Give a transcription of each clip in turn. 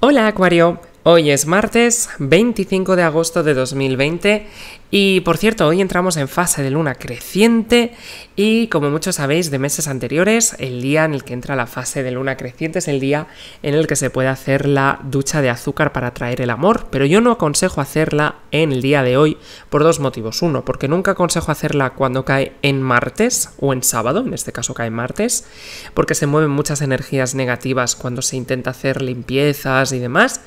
Hola Acuario, hoy es martes 25 de agosto de 2020 y por cierto, hoy entramos en fase de luna creciente y como muchos sabéis de meses anteriores, el día en el que entra la fase de luna creciente es el día en el que se puede hacer la ducha de azúcar para atraer el amor, pero yo no aconsejo hacerla en el día de hoy por dos motivos. Uno, porque nunca aconsejo hacerla cuando cae en martes o en sábado, en este caso cae martes, porque se mueven muchas energías negativas cuando se intenta hacer limpiezas y demás.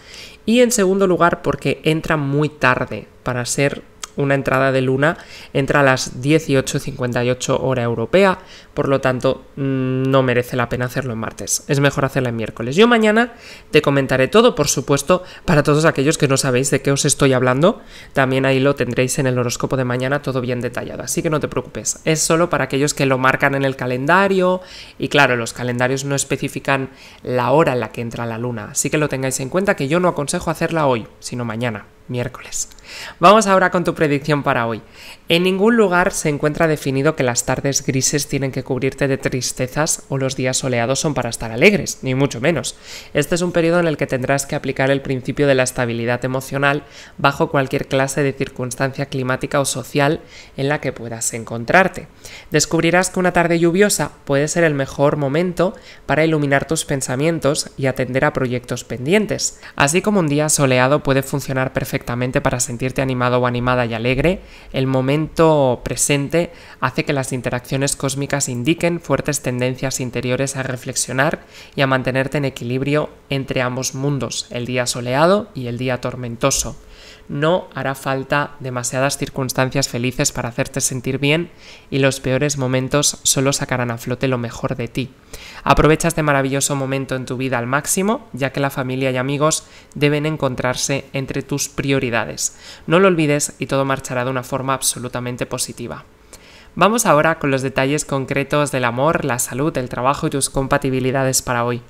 Y en segundo lugar, porque entra muy tarde para ser una entrada de luna entra a las 18.58 hora europea, por lo tanto mm, no merece la pena hacerlo en martes, es mejor hacerla en miércoles. Yo mañana te comentaré todo, por supuesto, para todos aquellos que no sabéis de qué os estoy hablando, también ahí lo tendréis en el horóscopo de mañana todo bien detallado, así que no te preocupes, es solo para aquellos que lo marcan en el calendario y claro, los calendarios no especifican la hora en la que entra la luna, así que lo tengáis en cuenta que yo no aconsejo hacerla hoy, sino mañana miércoles. Vamos ahora con tu predicción para hoy. En ningún lugar se encuentra definido que las tardes grises tienen que cubrirte de tristezas o los días soleados son para estar alegres, ni mucho menos. Este es un periodo en el que tendrás que aplicar el principio de la estabilidad emocional bajo cualquier clase de circunstancia climática o social en la que puedas encontrarte. Descubrirás que una tarde lluviosa puede ser el mejor momento para iluminar tus pensamientos y atender a proyectos pendientes, así como un día soleado puede funcionar perfectamente para sentirte animado o animada y alegre, el momento presente hace que las interacciones cósmicas indiquen fuertes tendencias interiores a reflexionar y a mantenerte en equilibrio entre ambos mundos, el día soleado y el día tormentoso no hará falta demasiadas circunstancias felices para hacerte sentir bien y los peores momentos solo sacarán a flote lo mejor de ti. Aprovecha este maravilloso momento en tu vida al máximo, ya que la familia y amigos deben encontrarse entre tus prioridades. No lo olvides y todo marchará de una forma absolutamente positiva. Vamos ahora con los detalles concretos del amor, la salud, el trabajo y tus compatibilidades para hoy.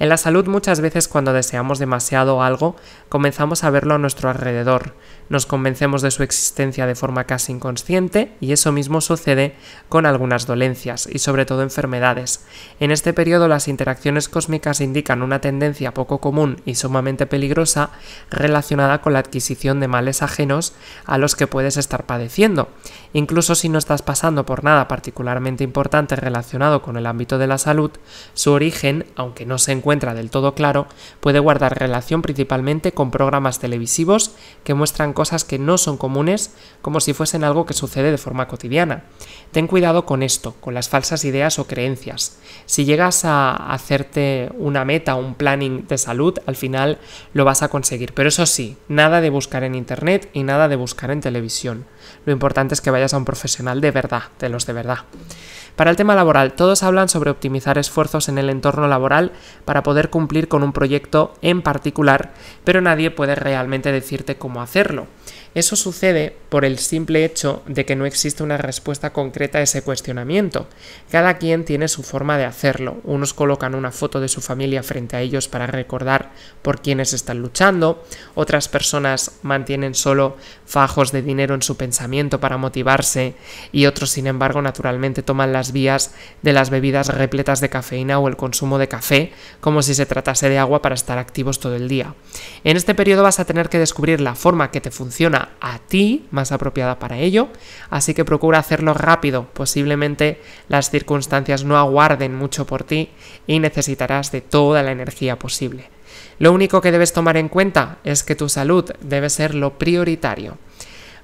En la salud muchas veces cuando deseamos demasiado algo, comenzamos a verlo a nuestro alrededor, nos convencemos de su existencia de forma casi inconsciente y eso mismo sucede con algunas dolencias y sobre todo enfermedades. En este periodo las interacciones cósmicas indican una tendencia poco común y sumamente peligrosa relacionada con la adquisición de males ajenos a los que puedes estar padeciendo. Incluso si no estás pasando por nada particularmente importante relacionado con el ámbito de la salud, su origen, aunque no se encuentra del todo claro, puede guardar relación principalmente con programas televisivos que muestran cosas que no son comunes como si fuesen algo que sucede de forma cotidiana. Ten cuidado con esto, con las falsas ideas o creencias. Si llegas a hacerte una meta, o un planning de salud, al final lo vas a conseguir. Pero eso sí, nada de buscar en internet y nada de buscar en televisión. Lo importante es que vayas a un profesional de verdad, de los de verdad. Para el tema laboral, todos hablan sobre optimizar esfuerzos en el entorno laboral para poder cumplir con un proyecto en particular, pero nadie puede realmente decirte cómo hacerlo. Eso sucede por el simple hecho de que no existe una respuesta concreta a ese cuestionamiento. Cada quien tiene su forma de hacerlo. Unos colocan una foto de su familia frente a ellos para recordar por quienes están luchando, otras personas mantienen solo fajos de dinero en su pensamiento para motivarse y otros sin embargo naturalmente toman las vías de las bebidas repletas de cafeína o el consumo de café como si se tratase de agua para estar activos todo el día. En este periodo vas a tener que descubrir la forma que te funciona a ti más apropiada para ello, así que procura hacerlo rápido, posiblemente las circunstancias no aguarden mucho por ti y necesitarás de toda la energía posible. Lo único que debes tomar en cuenta es que tu salud debe ser lo prioritario.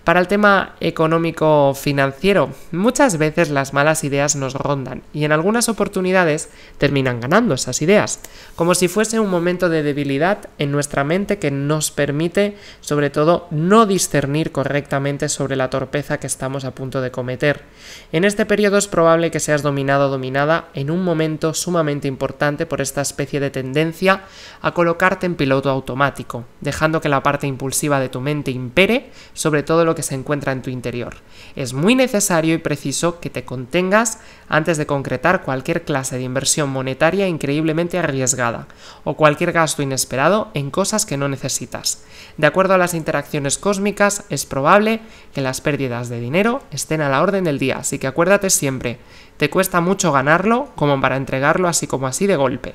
Para el tema económico financiero, muchas veces las malas ideas nos rondan y en algunas oportunidades terminan ganando esas ideas, como si fuese un momento de debilidad en nuestra mente que nos permite sobre todo no discernir correctamente sobre la torpeza que estamos a punto de cometer. En este periodo es probable que seas dominado o dominada en un momento sumamente importante por esta especie de tendencia a colocarte en piloto automático, dejando que la parte impulsiva de tu mente impere sobre todo lo que se encuentra en tu interior. Es muy necesario y preciso que te contengas antes de concretar cualquier clase de inversión monetaria increíblemente arriesgada o cualquier gasto inesperado en cosas que no necesitas. De acuerdo a las interacciones cósmicas, es probable que las pérdidas de dinero estén a la orden del día, así que acuérdate siempre, te cuesta mucho ganarlo como para entregarlo así como así de golpe.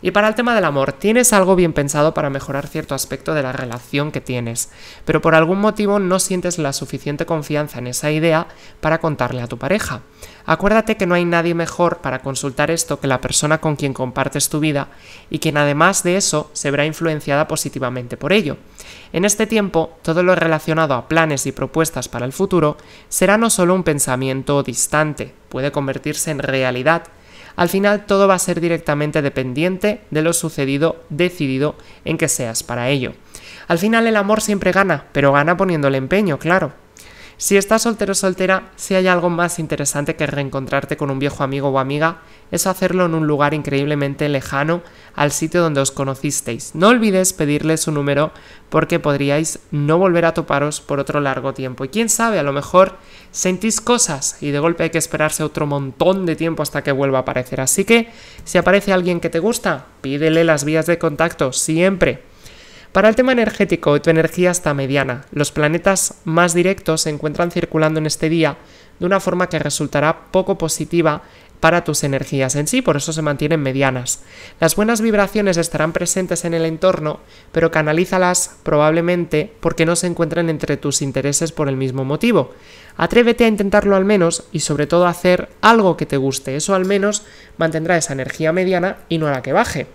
Y para el tema del amor, tienes algo bien pensado para mejorar cierto aspecto de la relación que tienes, pero por algún motivo no sientes la suficiente confianza en esa idea para contarle a tu pareja. Acuérdate que no hay nadie mejor para consultar esto que la persona con quien compartes tu vida y quien además de eso se verá influenciada positivamente por ello. En este tiempo, todo lo relacionado a planes y propuestas para el futuro será no solo un pensamiento distante, puede convertirse en realidad al final todo va a ser directamente dependiente de lo sucedido, decidido en que seas para ello. Al final el amor siempre gana, pero gana poniéndole empeño, claro. Si estás soltero o soltera, si hay algo más interesante que reencontrarte con un viejo amigo o amiga, es hacerlo en un lugar increíblemente lejano al sitio donde os conocisteis. No olvides pedirle su número porque podríais no volver a toparos por otro largo tiempo. Y quién sabe, a lo mejor sentís cosas y de golpe hay que esperarse otro montón de tiempo hasta que vuelva a aparecer. Así que, si aparece alguien que te gusta, pídele las vías de contacto siempre para el tema energético, tu energía está mediana. Los planetas más directos se encuentran circulando en este día de una forma que resultará poco positiva para tus energías en sí, por eso se mantienen medianas. Las buenas vibraciones estarán presentes en el entorno, pero canalízalas probablemente porque no se encuentran entre tus intereses por el mismo motivo. Atrévete a intentarlo al menos y sobre todo hacer algo que te guste, eso al menos mantendrá esa energía mediana y no la que baje.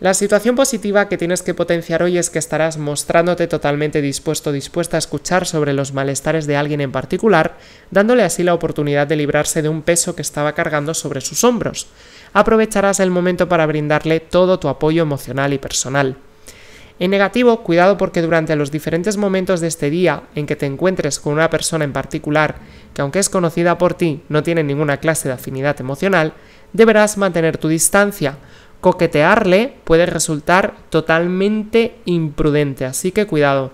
La situación positiva que tienes que potenciar hoy es que estarás mostrándote totalmente dispuesto, dispuesta a escuchar sobre los malestares de alguien en particular, dándole así la oportunidad de librarse de un peso que estaba cargando sobre sus hombros. Aprovecharás el momento para brindarle todo tu apoyo emocional y personal. En negativo, cuidado porque durante los diferentes momentos de este día en que te encuentres con una persona en particular que aunque es conocida por ti no tiene ninguna clase de afinidad emocional, deberás mantener tu distancia, coquetearle puede resultar totalmente imprudente, así que cuidado.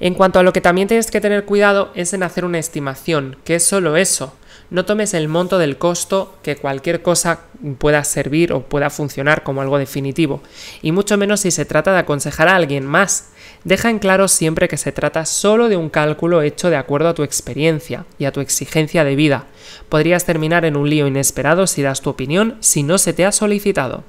En cuanto a lo que también tienes que tener cuidado es en hacer una estimación, que es solo eso, no tomes el monto del costo que cualquier cosa pueda servir o pueda funcionar como algo definitivo, y mucho menos si se trata de aconsejar a alguien más. Deja en claro siempre que se trata solo de un cálculo hecho de acuerdo a tu experiencia y a tu exigencia de vida. Podrías terminar en un lío inesperado si das tu opinión si no se te ha solicitado.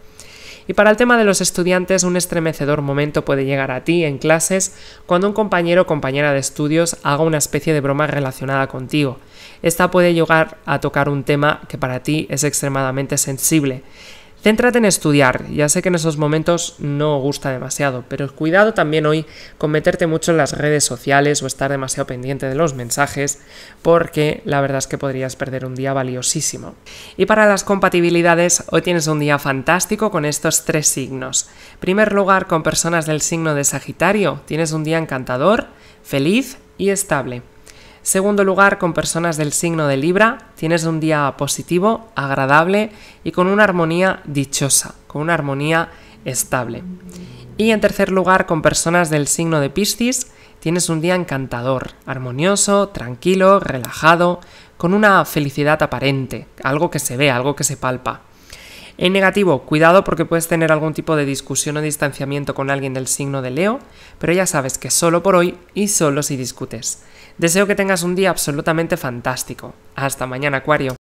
Y para el tema de los estudiantes, un estremecedor momento puede llegar a ti en clases cuando un compañero o compañera de estudios haga una especie de broma relacionada contigo. Esta puede llegar a tocar un tema que para ti es extremadamente sensible. Céntrate en estudiar. Ya sé que en esos momentos no gusta demasiado, pero cuidado también hoy con meterte mucho en las redes sociales o estar demasiado pendiente de los mensajes, porque la verdad es que podrías perder un día valiosísimo. Y para las compatibilidades, hoy tienes un día fantástico con estos tres signos. En primer lugar, con personas del signo de Sagitario, tienes un día encantador, feliz y estable. Segundo lugar, con personas del signo de Libra, tienes un día positivo, agradable y con una armonía dichosa, con una armonía estable. Y en tercer lugar, con personas del signo de Piscis, tienes un día encantador, armonioso, tranquilo, relajado, con una felicidad aparente, algo que se ve, algo que se palpa. En negativo, cuidado porque puedes tener algún tipo de discusión o distanciamiento con alguien del signo de Leo, pero ya sabes que solo por hoy y solo si discutes. Deseo que tengas un día absolutamente fantástico. Hasta mañana, Acuario.